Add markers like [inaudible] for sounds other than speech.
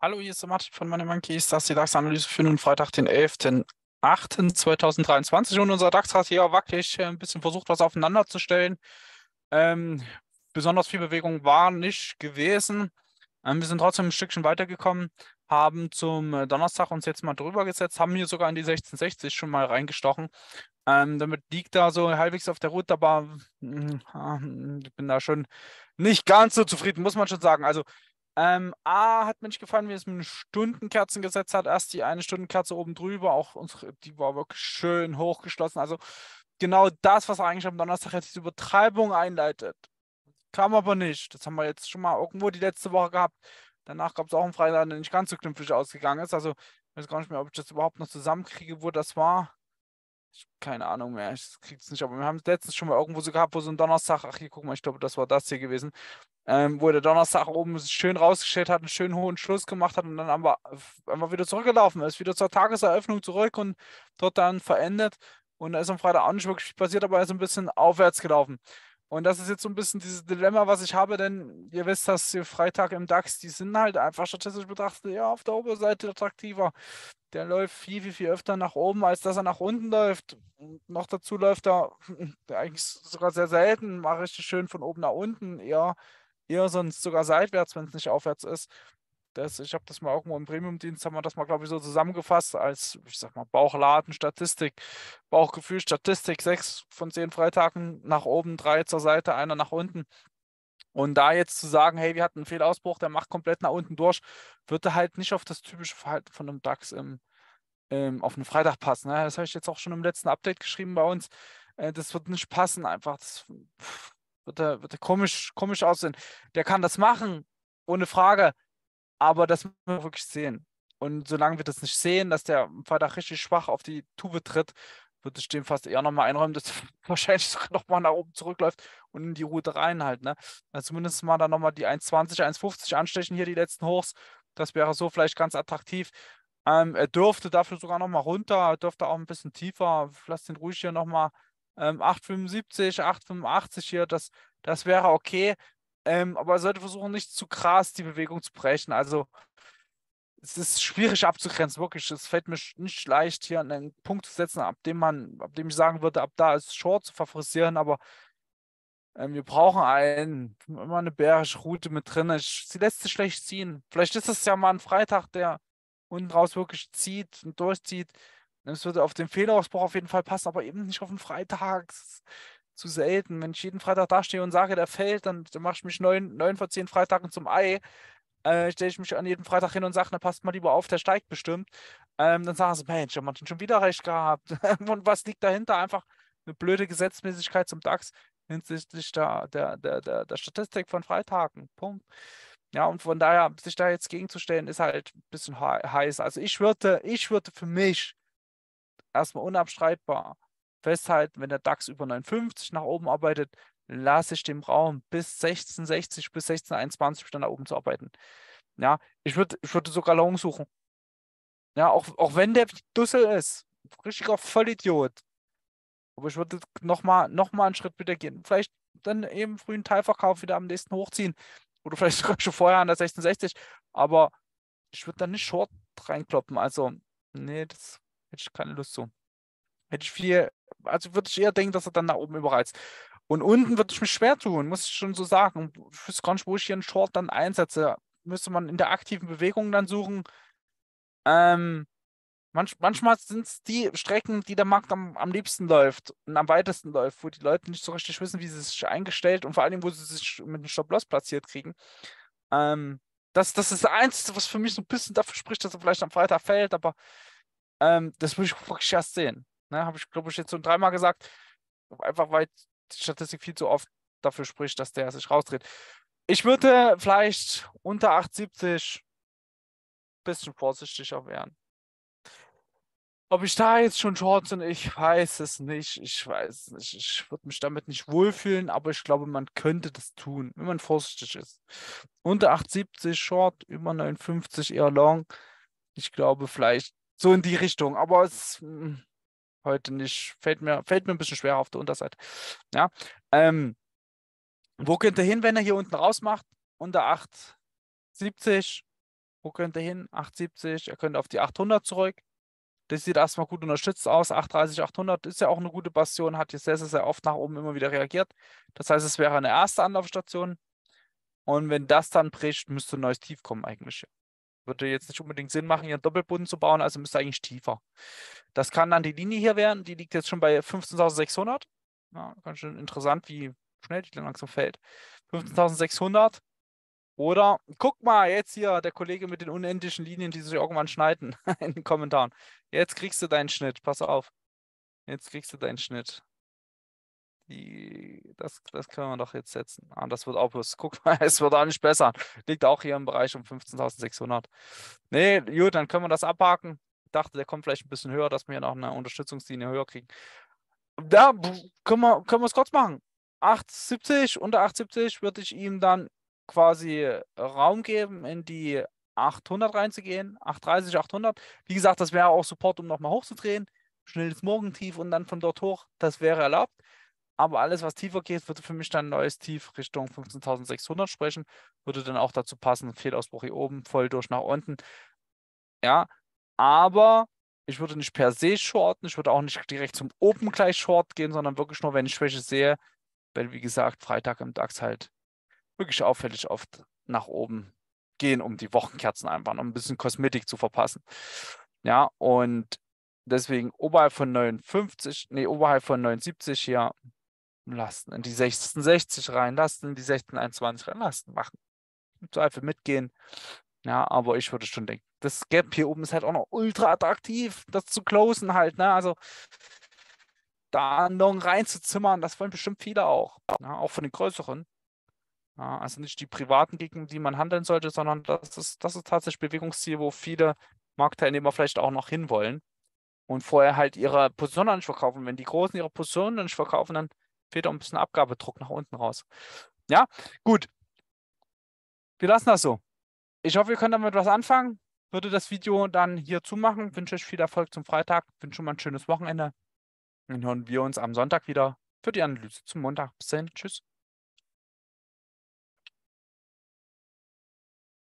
Hallo, hier ist der Martin von Money Monkeys. Das ist die DAX-Analyse für den Freitag, den 11.08.2023. Und unser DAX hat hier wackelig äh, ein bisschen versucht, was aufeinanderzustellen. Ähm, besonders viel Bewegung war nicht gewesen. Ähm, wir sind trotzdem ein Stückchen weitergekommen, haben zum äh, Donnerstag uns jetzt mal drüber gesetzt, haben hier sogar in die 1660 schon mal reingestochen. Ähm, damit liegt da so halbwegs auf der Route, aber äh, ich bin da schon nicht ganz so zufrieden, muss man schon sagen. Also ähm, A hat mir nicht gefallen, wie es mit den Stundenkerzen gesetzt hat. Erst die eine Stundenkerze oben drüber, auch unsere, die war wirklich schön hochgeschlossen. Also genau das, was eigentlich am Donnerstag jetzt diese Übertreibung einleitet. Kam aber nicht. Das haben wir jetzt schon mal irgendwo die letzte Woche gehabt. Danach gab es auch einen Freitag, der nicht ganz so knüpfig ausgegangen ist. Also ich weiß gar nicht mehr, ob ich das überhaupt noch zusammenkriege, wo das war. Ich habe keine Ahnung mehr, ich kriege es nicht, aber wir haben es letztens schon mal irgendwo so gehabt, wo so ein Donnerstag, ach hier, guck mal, ich glaube, das war das hier gewesen, ähm, wo der Donnerstag oben schön rausgestellt hat, einen schönen hohen Schluss gemacht hat und dann aber einfach wieder zurückgelaufen ist, wieder zur Tageseröffnung zurück und dort dann verendet. Und da ist am Freitag auch nicht wirklich viel passiert, aber er ist ein bisschen aufwärts gelaufen. Und das ist jetzt so ein bisschen dieses Dilemma, was ich habe, denn ihr wisst dass hier Freitag im DAX, die sind halt einfach statistisch betrachtet ja auf der Oberseite attraktiver. Der läuft viel, viel, viel öfter nach oben, als dass er nach unten läuft. Und noch dazu läuft er [laughs] eigentlich sogar sehr selten, mal richtig schön von oben nach unten, eher, eher sonst sogar seitwärts, wenn es nicht aufwärts ist. Das, ich habe das mal irgendwo im Premium-Dienst, haben wir das mal, glaube ich, so zusammengefasst als, ich sag mal, Bauchladen, Statistik, Bauchgefühl, Statistik, sechs von zehn Freitagen nach oben, drei zur Seite, einer nach unten. Und da jetzt zu sagen, hey, wir hatten einen Fehlausbruch, der macht komplett nach unten durch, würde halt nicht auf das typische Verhalten von einem DAX im, im, ähm, auf einen Freitag passen. Ne? Das habe ich jetzt auch schon im letzten Update geschrieben bei uns. Äh, das wird nicht passen, einfach. Das wird, wird komisch, komisch aussehen. Der kann das machen, ohne Frage. Aber das müssen wir wirklich sehen. Und solange wir das nicht sehen, dass der Vater richtig schwach auf die Tube tritt, würde ich dem fast eher nochmal einräumen, dass er [laughs] wahrscheinlich sogar nochmal nach oben zurückläuft und in die Route rein halt. Ne? Also zumindest mal dann nochmal die 1,20, 1,50 anstechen hier die letzten Hochs. Das wäre so vielleicht ganz attraktiv. Ähm, er dürfte dafür sogar nochmal runter, er dürfte auch ein bisschen tiefer. Lass den ruhig hier nochmal ähm, 8,75, 8,85 hier. Das, das wäre okay. Ähm, aber er sollte versuchen, nicht zu krass die Bewegung zu brechen. Also es ist schwierig abzugrenzen, wirklich. Es fällt mir nicht leicht, hier einen Punkt zu setzen, ab dem man, ab dem ich sagen würde, ab da ist Short zu favorisieren, aber ähm, wir brauchen einen, immer eine bärische Route mit drin. Ich, sie lässt sich schlecht ziehen. Vielleicht ist es ja mal ein Freitag, der unten raus wirklich zieht und durchzieht. Es würde auf den Fehlerausbruch auf jeden Fall passen, aber eben nicht auf den Freitag zu selten. Wenn ich jeden Freitag dastehe und sage, der fällt, dann, dann mache ich mich neun, neun von zehn Freitagen zum Ei. Äh, Stelle ich mich an jeden Freitag hin und sage, na passt mal lieber auf, der steigt bestimmt. Ähm, dann sagen sie, Mensch, haben wir schon wieder recht gehabt. [laughs] und was liegt dahinter? Einfach eine blöde Gesetzmäßigkeit zum DAX hinsichtlich der, der, der, der, der Statistik von Freitagen. Punkt. Ja, und von daher, sich da jetzt gegenzustellen, ist halt ein bisschen heiß. Also ich würde, ich würde für mich erstmal unabstreitbar festhalten, wenn der DAX über 59 nach oben arbeitet, lasse ich dem Raum bis 1660 bis 1621 dann nach oben zu arbeiten. Ja, ich würde ich würd sogar Long suchen. Ja, auch, auch wenn der Dussel ist, richtiger Vollidiot. Aber ich würde nochmal noch mal einen Schritt wieder gehen. Vielleicht dann eben frühen Teilverkauf wieder am nächsten hochziehen. Oder vielleicht sogar schon vorher an der 66. Aber ich würde dann nicht Short reinkloppen. Also, nee, das hätte ich keine Lust zu. Hätte ich viel also würde ich eher denken, dass er dann nach oben überreizt. Und unten würde ich mich schwer tun, muss ich schon so sagen. Ich wüsste gar nicht, wo ich hier einen Short dann einsetze. Müsste man in der aktiven Bewegung dann suchen. Ähm, manch, manchmal sind es die Strecken, die der Markt am, am liebsten läuft und am weitesten läuft, wo die Leute nicht so richtig wissen, wie sie sich eingestellt und vor allem, wo sie sich mit einem Stop-Loss platziert kriegen. Ähm, das, das ist das Einzige, was für mich so ein bisschen dafür spricht, dass er vielleicht am Freitag fällt, aber ähm, das würde ich wirklich erst sehen. Ne, Habe ich, glaube ich, jetzt schon dreimal gesagt. Einfach weil die Statistik viel zu oft dafür spricht, dass der sich rausdreht. Ich würde vielleicht unter 870 ein bisschen vorsichtiger werden. Ob ich da jetzt schon Shorts und ich weiß es nicht. Ich weiß nicht. Ich würde mich damit nicht wohlfühlen, aber ich glaube, man könnte das tun, wenn man vorsichtig ist. Unter 870 Short, über 950 eher Long. Ich glaube, vielleicht so in die Richtung. Aber es hm heute nicht. Fällt mir, fällt mir ein bisschen schwer auf der Unterseite. Ja. Ähm, wo könnte ihr hin, wenn er hier unten rausmacht? Unter 870. Wo könnte ihr hin? 870. Er könnte auf die 800 zurück. Das sieht erstmal gut unterstützt aus. 830, 800 ist ja auch eine gute Bastion, hat hier sehr, sehr, sehr oft nach oben immer wieder reagiert. Das heißt, es wäre eine erste Anlaufstation. Und wenn das dann bricht, müsste ein neues Tief kommen eigentlich. Würde jetzt nicht unbedingt Sinn machen, hier einen Doppelboden zu bauen, also müsste eigentlich tiefer. Das kann dann die Linie hier werden, die liegt jetzt schon bei 15.600. Ja, ganz schön interessant, wie schnell die dann langsam fällt. 15.600. Oder guck mal, jetzt hier der Kollege mit den unendlichen Linien, die sich irgendwann schneiden [laughs] in den Kommentaren. Jetzt kriegst du deinen Schnitt, pass auf. Jetzt kriegst du deinen Schnitt die, das, das können wir doch jetzt setzen. Ah, das wird auch bloß, [laughs] guck mal, es wird auch nicht besser. Liegt auch hier im Bereich um 15.600. Nee, gut, dann können wir das abhaken. Ich dachte, der kommt vielleicht ein bisschen höher, dass wir noch eine Unterstützungslinie höher kriegen. Da können wir, können wir es kurz machen. 870, unter 870 würde ich ihm dann quasi äh, Raum geben, in die 800 reinzugehen. 830, 800. Wie gesagt, das wäre auch Support, um nochmal hochzudrehen. Schnell ins Morgentief und dann von dort hoch. Das wäre erlaubt. Aber alles, was tiefer geht, würde für mich dann ein neues Tief Richtung 15.600 sprechen. Würde dann auch dazu passen, Fehlausbruch hier oben, voll durch nach unten. Ja, aber ich würde nicht per se shorten. Ich würde auch nicht direkt zum Open gleich short gehen, sondern wirklich nur, wenn ich Schwäche sehe, weil, wie gesagt, Freitag im DAX halt wirklich auffällig oft nach oben gehen, um die Wochenkerzen einfach, um ein bisschen Kosmetik zu verpassen. Ja, und deswegen oberhalb von 59, nee, oberhalb von 79 hier lassen, in die 1660 rein, lassen, in die 1621 rein, lassen, machen. Im Zweifel mitgehen. Ja, aber ich würde schon denken, das Gap hier oben ist halt auch noch ultra attraktiv, das zu closen halt, ne? Also da noch reinzuzimmern, das wollen bestimmt viele auch. Ne? Auch von den größeren. Ja, also nicht die privaten, gegen die man handeln sollte, sondern das ist, das ist tatsächlich Bewegungsziel, wo viele Marktteilnehmer vielleicht auch noch hinwollen und vorher halt ihre Positionen nicht verkaufen. Wenn die Großen ihre Positionen nicht verkaufen, dann fehlt auch ein bisschen Abgabedruck nach unten raus. Ja, gut. Wir lassen das so. Ich hoffe, ihr könnt damit was anfangen. Würde das Video dann hier zumachen. Wünsche euch viel Erfolg zum Freitag. Wünsche schon mal ein schönes Wochenende. Dann hören wir uns am Sonntag wieder für die Analyse zum Montag. Bis dann. Tschüss.